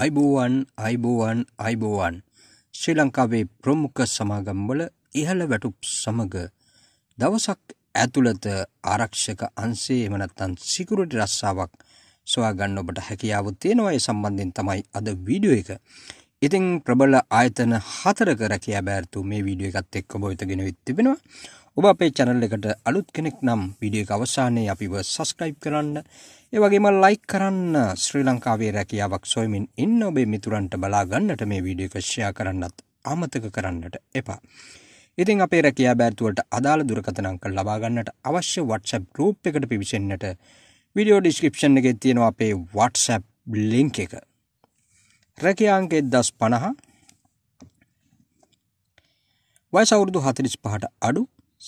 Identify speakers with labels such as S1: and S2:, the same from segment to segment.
S1: අයිබෝවන් අයිබෝවන් අයිබෝවන් ශ්‍රී ලංකාවේ ප්‍රමුඛ සමාගම්වල ඉහළ වැටුප් සමග දවසක් ඇතුළත ආරක්ෂක අන්සේ එහෙම නැත්නම් සිකියුරිටි රස්සාවක් සොයාගන්න ඔබට හැකියාව තියෙනවා ඒ සම්බන්ධයෙන් තමයි අද වීඩියෝ එක. ඉතින් ප්‍රබල ආයතන හතරක රැකියා බෑරතු මේ වීඩියෝ එකත් එක්ක ඔබ වෙත ගෙනවිත් තිබෙනවා. ඔබ අපේ channel එකට අලුත් කෙනෙක් නම් වීඩියෝ එක අවසානයේ අපිව subscribe කරන්න ඒ වගේම ලයික් කරන්න ශ්‍රී ලංකාවේ රැකියාවක් සොයමින් ඉන්න ඔබේ මිතුරන්ට බලා ගන්නට මේ වීඩියෝ එක ෂෙයා කරන්නත් අමතක කරන්නට එපා. ඉතින් අපේ රැකියා බෑර්තුවලට අදාළ දුරකථන අංක ලබා ගන්නට අවශ්‍ය WhatsApp group එකට පිවිසෙන්නට වීඩියෝ description එකේ තියෙනවා අපේ WhatsApp link එක. රැකියා අංකය 1050 වයස අවුරුදු 45ට අඩු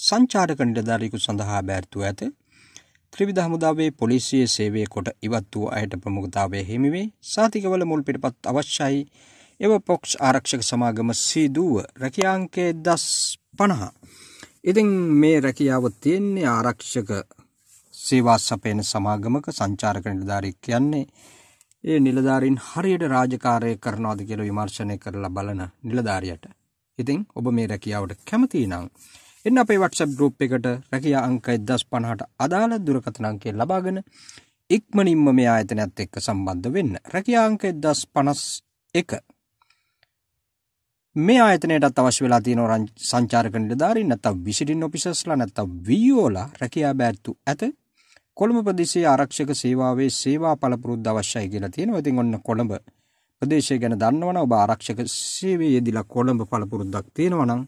S1: සංචාරක නිලධාරියෙකු සඳහා බෑර්තුව ඇත ත්‍රිවිධ හමුදාවේ පොලිසිය සේවය කොට ඉවත් වූ අයට ප්‍රමුඛතාවය හිමිවේ සාතිකවල මුල් පිටපත් අවශ්‍යයි එව පොක්ස් ආරක්ෂක සමාගම සීදුව රැකියාංකය දස් පණහා. ඉතින් මේ රැකියාව තියෙන්නේ ආරක්ෂක සේවා සපයන සමාගමක සංචාරක නිලධාරී කියන්නේ ඒ නිලධාරීන් හරියට රාජකාරය කරනවාද කියලා විමර්ශනය කරලා බලන නිලධාරියට. ඉතින් ඔබ මේ රැකියාවට කැමති නම් එන්න අපේ WhatsApp group එකට රැකියා අංක 1050ට අදාළ දුරකථන අංකය ලබාගෙන ඉක්මනින්ම මේ ආයතනයත් එක්ක සම්බන්ධ වෙන්න. රැකියා අංක 1051 මේ ආයතනයටත් අවශ්‍ය වෙලා තියෙන සංචාරක නිලධාරීන් නැත්නම් විසිටින් ඔෆිසර්ස්ලා නැත්නම් වීඕලා රැකියා බෑත්තු ඇත. කොළඹ ප්‍රදේශයේ ආරක්ෂක සේවාවේ සේවා පළපුරුද්ද අවශ්‍යයි කියලා තියෙනවා. ඉතින් ඔන්න කොළඹ ප්‍රදේශය ගැන දන්නවනම් ඔබ ආරක්ෂක සේවයේ යෙදিলা කොළඹ පළපුරුද්දක් තියෙනවා නම්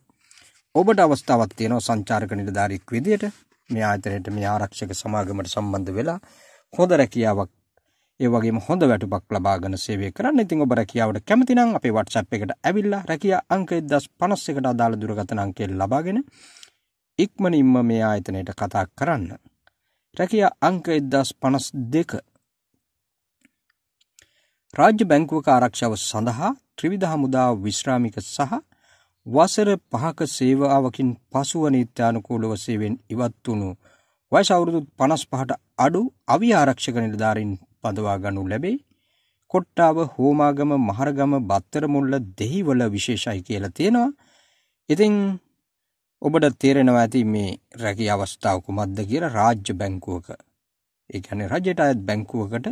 S1: ඔබට අවස්ථාවක් තියෙනවා සංචාරක නිලධාරියෙක් විදියට මේ ආයතනයේ මේ ආරක්ෂක සමාගමට සම්බන්ධ වෙලා හොඳ රැකියාවක් ඒ වගේම හොඳ වැටුපක් ලබාගෙන සේවය කරන්න. ඉතින් ඔබ රැකියාවට කැමති නම් අපේ WhatsApp එකට ඇවිල්ලා රැකියා අංක 1051කට අදාළ දුරකථන අංකය ලබාගෙන ඉක්මනින්ම මේ ආයතනයට කතා කරන්න. රැකියා අංක 1052 රාජ්‍ය බැංකුවක ආරක්ෂාව සඳහා ත්‍රිවිධ හමුදා විශ්‍රාමික සහ වසර පහක සේවාවකින් පසුව නිත්‍යානුකූලව සේවෙන් ඉවත් වුණු වයස අවුරුදු 55ට අඩු අවි ආරක්ෂක නිලධාරීන් පදවා ගනු ලැබේ. කොට්ටාව, හෝමාගම, මහරගම, බත්තරමුල්ල, දෙහිවල විශේෂයි කියලා තියෙනවා. ඉතින් ඔබට තේරෙනවා ඇති මේ රැකී අවස්ථාව කුමක්ද කියලා රාජ්‍ය බැංකුවක. ඒ කියන්නේ රජයට අයත් බැංකුවකට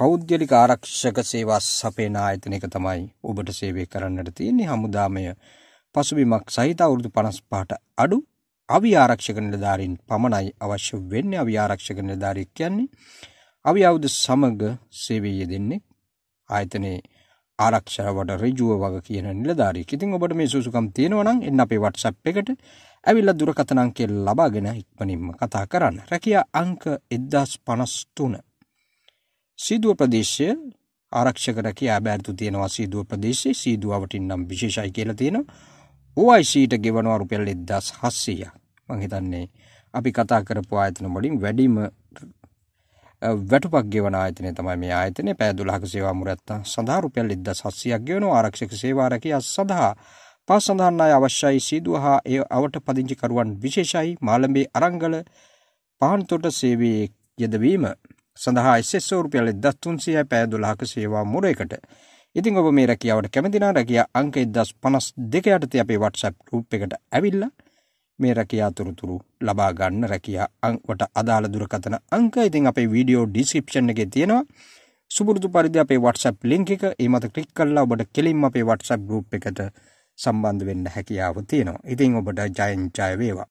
S1: පෞද්ගලික ආරක්ෂක සේවා සපයන ආයතනයක තමයි ඔබට සේවය කරන්නට තියෙන්නේ හමුදාමය පසුබිමක් සහිත අවුරුදු 55ට අඩු අවි ආරක්ෂක නිලධාරීන් පමණයි අවශ්‍ය වෙන්නේ අවි ආරක්ෂක නිලධාරියෙක් කියන්නේ අවි ආයුධ සමග සේවය යෙදෙන්නේ ආයතනයේ ආරක්ෂාවට ඍජුව වග කියන නිලධාරියෙක්. ඉතින් ඔබට මේ සුසුකම් තියෙනවා නම් එන්න අපේ WhatsApp එකට ඇවිල්ලා දුරකථන අංකය ලබාගෙන ඉක්මනින්ම කතා කරන්න. රැකියා අංක 1053 සීදුව ප්‍රදේශය ආරක්ෂකර කියා බෑරතු තියෙනවා සීදුව ප්‍රදේශයේ සීදුවවටින් නම් විශේෂයි කියලා තියෙනවා. OICට ගෙවනවා රුපියල් 1600ක්. මං හිතන්නේ අපි කතා කරපු ආයතන වලින් වැඩිම වැටුපක් ගෙවන ආයතනය තමයි මේ ආයතනය. පැය 12ක සේවා මුරැත්තා සඳහා රුපියල් 1700ක් ගෙවනවා ආරක්ෂක සේවා රැකියා සඳහා. පස් සඳහන් අය අවශ්‍යයි සීදුව හා ඒ අවට පදිංචිකරුවන් විශේෂයි මාළඹේ අරංගල පහන්තොට සේවයේ යෙදවීම සඳහා එස්සෝ රුපියල් 1300යි පැය 12ක සේවා මුරයකට. ඉතින් ඔබ මේ රැකියාවට කැමති නම් රැකියා අංක 1052 යටතේ අපේ WhatsApp group එකට ඇවිල්ලා මේ රැකියා තොරතුරු ලබා ගන්න රැකියා අංකට අදාළ දුරකථන අංක ඉතින් අපේ වීඩියෝ ඩිස්ක්‍රිප්ෂන් එකේ තියෙනවා. සුබුරුදු පරිදි අපේ WhatsApp link එක ඒ මත ක්ලික් කරලා ඔබට කෙලින්ම අපේ WhatsApp group එකට සම්බන්ධ වෙන්න හැකියාව තියෙනවා. ඉතින් ඔබට ජයෙන් ජය වේවා.